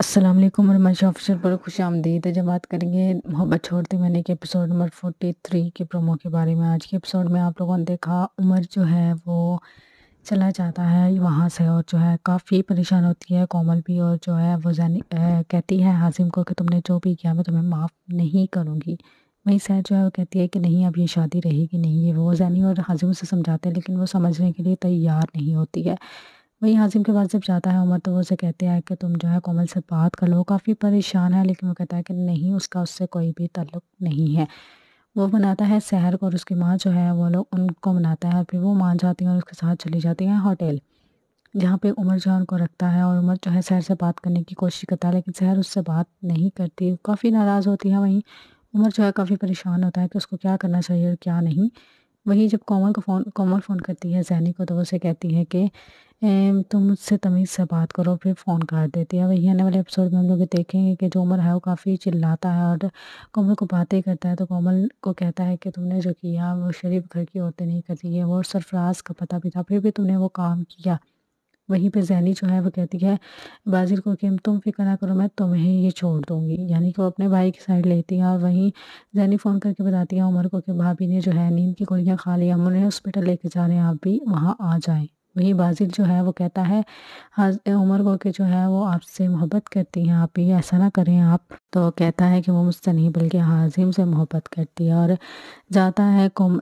अस्सलाम वालेकुम और मशा ऑफिशियल पर खुश आमदीद है जब बात करेंगे मोहब्बत छोड़ती मैंने के एपिसोड नंबर फोर्टी थ्री के प्रोमो के बारे में आज के एपिसोड में आप लोगों ने देखा उमर जो है वो चला जाता है वहाँ से और जो है काफ़ी परेशान होती है कोमल भी और जो है वो जैनी कहती है हाज़िम को कि तुमने जो भी किया मैं तुम्हें माफ़ नहीं करूँगी वहीं सैद जो है वो कहती है कि नहीं अब ये शादी रहेगी नहीं ये वो जैनी और हाजिम से समझाते हैं लेकिन वो समझने के लिए तैयार नहीं होती है वहीं हाजिम के बाद जब जाता है उमर तो वो उसे कहते हैं कि तुम जो है कोमल से बात कर लो काफ़ी परेशान है लेकिन वो कहता है कि नहीं उसका उससे कोई भी तल्लक़ नहीं है वो मनाता है शहर को और उसकी माँ जो है वो लोग उनको मनाता है और फिर वो मान जाती हैं और उसके साथ चली जाती हैं होटल जहाँ पे उमर जो है उनको रखता है और उमर जो है शहर से बात करने की कोशिश करता है लेकिन शहर उससे बात नहीं करती काफ़ी नाराज़ होती है वहीं उमर जो है काफ़ी परेशान होता है कि उसको क्या करना चाहिए और क्या नहीं वहीं जब कोमल को फ़ोन कोमल फ़ोन करती है जैनी को तो वो उसे कहती है कि तुम तो मुझसे तमीज़ से बात करो फिर फ़ोन कर देती है। वही आने वाले एपिसोड में हम लोग देखेंगे कि जो उमर है वो काफ़ी चिल्लाता है और कोमल को बातें करता है तो कोमल को कहता है कि तुमने जो किया वो शरीफ घर की औरतें नहीं करती है वो सरफराज का पता भी था फिर भी तुमने वो काम किया। वहीं पे ज़ैनी जो है वो कहती है बाज़िर को कि तुम फ़िक्र ना करो मैं तुम्हें ये छोड़ दूँगी यानी कि वो अपने भाई की साइड लेती है और वहीं ज़ैनी फ़ोन करके बताती है उमर को कि भाभी ने जो है नींद की गोलियाँ खा ली हम उन्हें हॉस्पिटल लेके जा रहे हैं आप भी वहाँ आ जाएँ। वही बाजिर जो है वो कहता है उमर को कि जो है वो आपसे मोहब्बत करती हैं आप ये ऐसा ना करें आप तो कहता है कि वो मुझसे नहीं बल्कि हाजिम से मोहब्बत करती है और जाता है कुम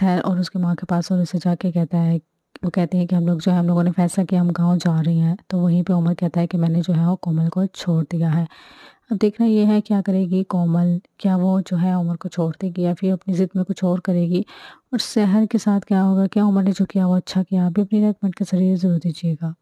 शहर और उसकी माँ के पास और उसे जाके कहता है वो कहते हैं कि हम लोग जो है हम लोगों ने फैसला किया हम गांव जा रही हैं तो वहीं पे उमर कहता है कि मैंने जो है वो कोमल को छोड़ दिया है अब देखना यह है क्या करेगी कोमल क्या वो जो है उमर को छोड़ देगी या फिर अपनी ज़िद में कुछ और करेगी और शहर के साथ क्या होगा क्या उमर ने जो किया वो अच्छा किया आप भी अपनी रेकमेंड के जरिए ज़रूर दीजिएगा